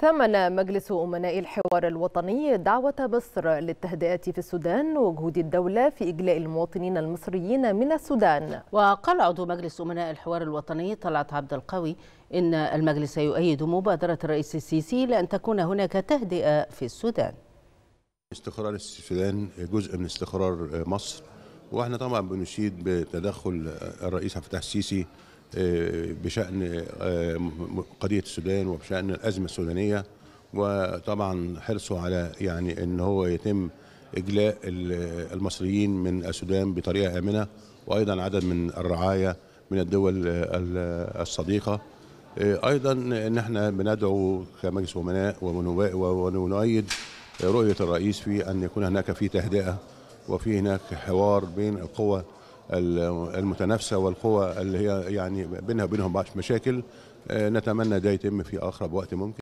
ثمن مجلس أمناء الحوار الوطني دعوة مصر للتهدئة في السودان وجهود الدولة في إجلاء المواطنين المصريين من السودان وقال عضو مجلس أمناء الحوار الوطني طلعت عبد القوي إن المجلس يؤيد مبادرة الرئيس السيسي لأن تكون هناك تهدئة في السودان استقرار السودان جزء من استقرار مصر واحنا طبعا بنشيد بتدخل الرئيس عبد الفتاح السيسي آه، بشأن آه، قضية السودان وبشأن الأزمة السودانية وطبعا حرصه على يعني أن هو يتم إجلاء المصريين من السودان بطريقة آمنة وأيضا عدد من الرعاية من الدول الصديقة آه، أيضا أن احنا بندعو كمجلس أمناء ونؤيد رؤية الرئيس في أن يكون هناك في تهدئة وفي هناك حوار بين القوى المتنافسه والقوى اللي هي يعني بينها وبينهم مشاكل آه، نتمنى ده يتم في اقرب وقت ممكن